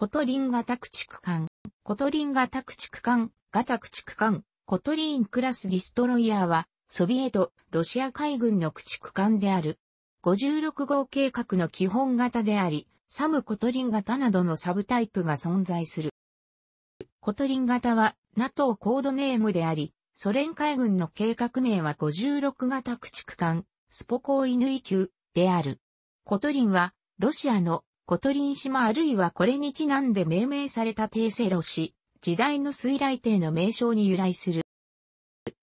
コトリン型駆逐艦、コトリン型駆逐艦、型駆逐艦、コトリーンクラスディストロイヤーは、ソビエト、ロシア海軍の駆逐艦である。56号計画の基本型であり、サムコトリン型などのサブタイプが存在する。コトリン型は NATO コードネームであり、ソ連海軍の計画名は56型駆逐艦、スポコーイヌイ級である。コトリンは、ロシアのコトリン島あるいはこれにちなんで命名された帝政路市、時代の水雷帝の名称に由来する。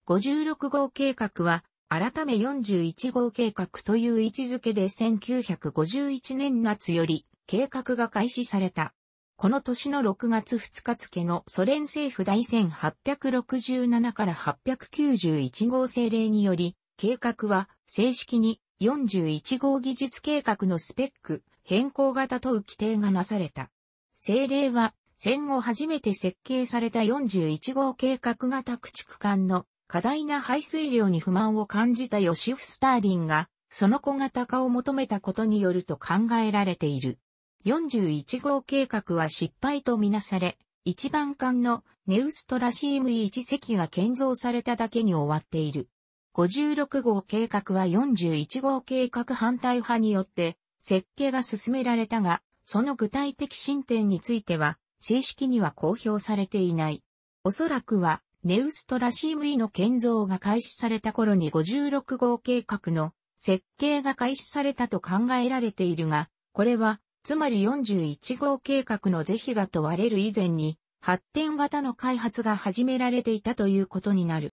56号計画は、改め41号計画という位置づけで1951年夏より計画が開始された。この年の6月2日付のソ連政府第1867から891号政令により、計画は正式に41号技術計画のスペック、変更型問う規定がなされた。政令は、戦後初めて設計された41号計画型駆逐艦の過大な排水量に不満を感じたヨシフ・スターリンが、その小型化を求めたことによると考えられている。41号計画は失敗とみなされ、一番艦のネウストラシーム1隻が建造されただけに終わっている。56号計画は41号計画反対派によって設計が進められたが、その具体的進展については、正式には公表されていない。おそらくは、ネウストラシームイの建造が開始された頃に56号計画の設計が開始されたと考えられているが、これは、つまり41号計画の是非が問われる以前に、発展型の開発が始められていたということになる。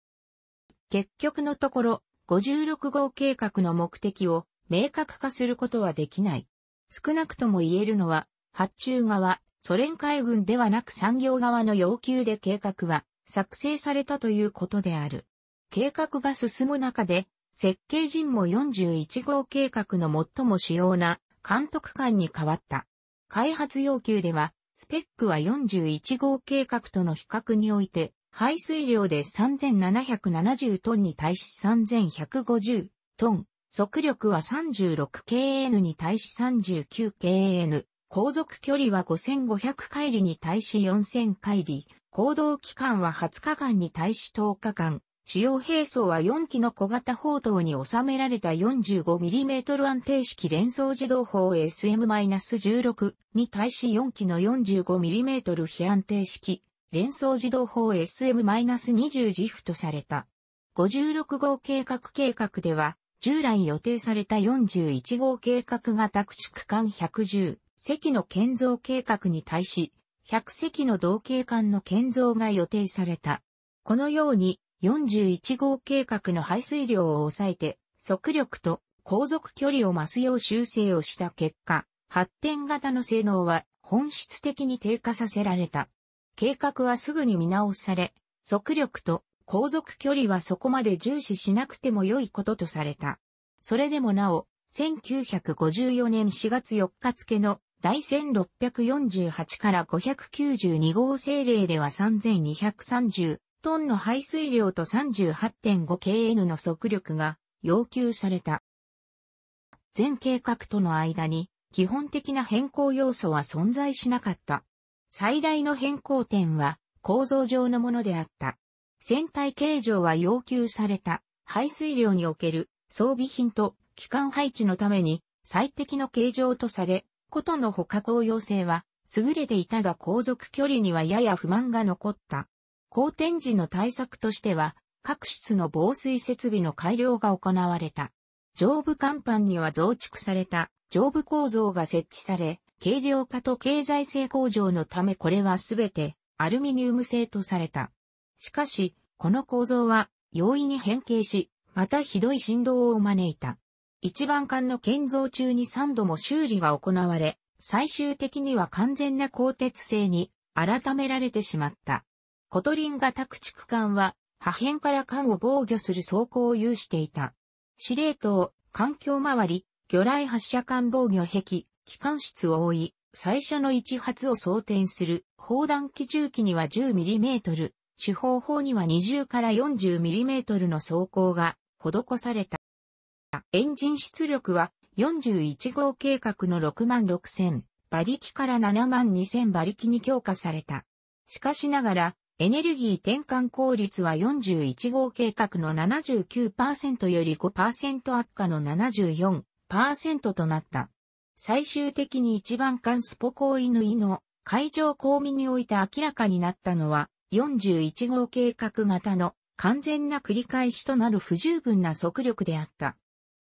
結局のところ、56号計画の目的を明確化することはできない。少なくとも言えるのは、発注側、ソ連海軍ではなく産業側の要求で計画は作成されたということである。計画が進む中で、設計陣も41号計画の最も主要な監督官に変わった。開発要求では、スペックは41号計画との比較において、排水量で3770トンに対し3150トン、速力は 36kN に対し 39kN、航続距離は5500回里に対し4000回里、行動期間は20日間に対し10日間、主要兵装は4機の小型砲塔に収められた 45mm 安定式連装自動砲 SM-16 に対し4機の 45mm 非安定式連装自動砲 SM-20 ジフとされた。56号計画計画では、従来予定された41号計画型駆逐艦110隻の建造計画に対し、100隻の同型艦の建造が予定された。このように、41号計画の排水量を抑えて、速力と航続距離を増すよう修正をした結果、発展型の性能は本質的に低下させられた。計画はすぐに見直され、速力と航続距離はそこまで重視しなくても良いこととされた。それでもなお、1954年4月4日付の第1648から592号政令では3230トンの排水量と 38.5kN の速力が要求された。全計画との間に基本的な変更要素は存在しなかった。最大の変更点は構造上のものであった。船体形状は要求された排水量における装備品と機関配置のために最適の形状とされ、ことのほか公用性は優れていたが航続距離にはやや不満が残った。好転時の対策としては、各室の防水設備の改良が行われた。上部甲板には増築された上部構造が設置され、軽量化と経済性向上のためこれはすべてアルミニウム製とされた。しかし、この構造は容易に変形し、またひどい振動を招いた。一番艦の建造中に3度も修理が行われ、最終的には完全な鋼鉄製に改められてしまった。コトリン型駆逐艦は破片から艦を防御する装甲を有していた。司令塔、環境周り、魚雷発射艦防御壁、機関室を覆い、最初の1発を装填する砲弾機銃機には 10mm、手方法には20から 40mm の装甲が施された。エンジン出力は41号計画の6万6000馬力から7万2000馬力に強化された。しかしながら、エネルギー転換効率は41号計画の79%より5%悪化の74%となった。最終的に一番間スポコイヌイの海上公民において明らかになったのは、41号計画型の完全な繰り返しとなる不十分な速力であった。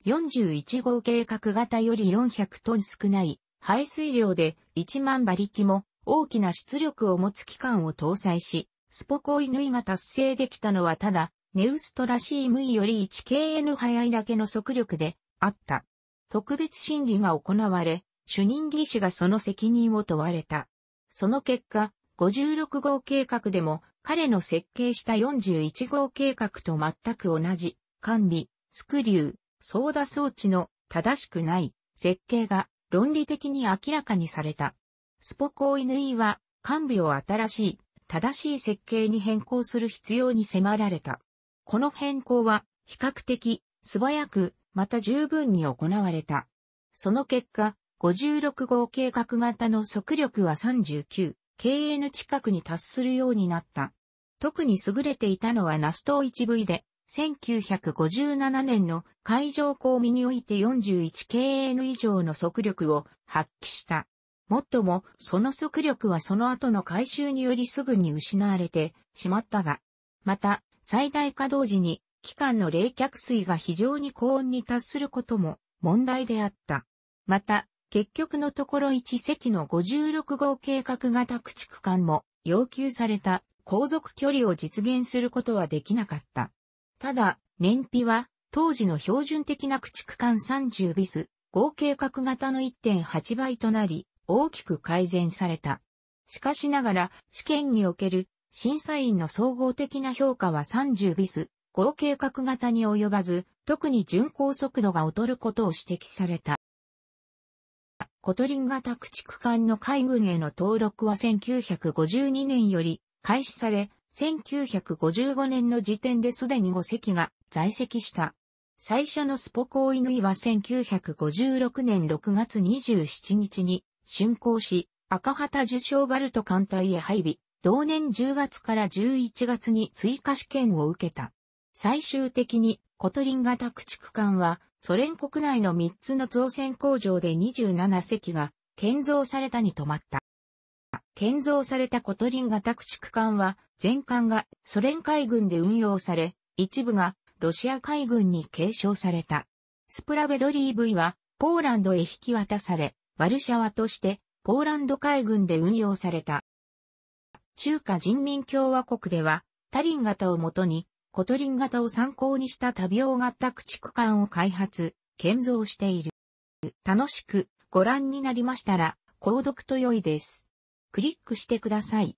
41号計画型より400トン少ない排水量で1万馬力も大きな出力を持つ機関を搭載し、スポコイヌイが達成できたのはただ、ネウストらしいムイより 1KN 速いだけの速力であった。特別審理が行われ、主任技師がその責任を問われた。その結果、56号計画でも彼の設計した41号計画と全く同じ、完備、スクリュー、操舵装置の正しくない設計が論理的に明らかにされた。スポコイヌイは、完備を新しい、正しい設計に変更する必要に迫られた。この変更は、比較的、素早く、また十分に行われた。その結果、56号計画型の速力は39、KN 近くに達するようになった。特に優れていたのはナスト 1V で、1957年の海上公務において 41KN 以上の速力を発揮した。もっとも、その速力はその後の回収によりすぐに失われてしまったが、また、最大稼働時に、機関の冷却水が非常に高温に達することも問題であった。また、結局のところ1隻の56号計画型駆逐艦も要求された航続距離を実現することはできなかった。ただ、燃費は当時の標準的な駆逐艦30ビス、合計格型の1.8倍となり、大きく改善された。しかしながら、試験における審査員の総合的な評価は30ビス、合計格型に及ばず、特に巡航速度が劣ることを指摘された。コトリン型駆逐艦の海軍への登録は1952年より開始され、1955年の時点ですでに5隻が在籍した。最初のスポコーイヌイは1956年6月27日に竣工し、赤旗受賞バルト艦隊へ配備、同年10月から11月に追加試験を受けた。最終的にコトリン型駆逐艦はソ連国内の3つの造船工場で27隻が建造されたに止まった。建造されたコトリン型駆逐艦は、全艦がソ連海軍で運用され、一部がロシア海軍に継承された。スプラベドリー V はポーランドへ引き渡され、ワルシャワとしてポーランド海軍で運用された。中華人民共和国では、タリン型をもとにコトリン型を参考にした多病型駆逐艦を開発、建造している。楽しくご覧になりましたら、購読と良いです。クリックしてください。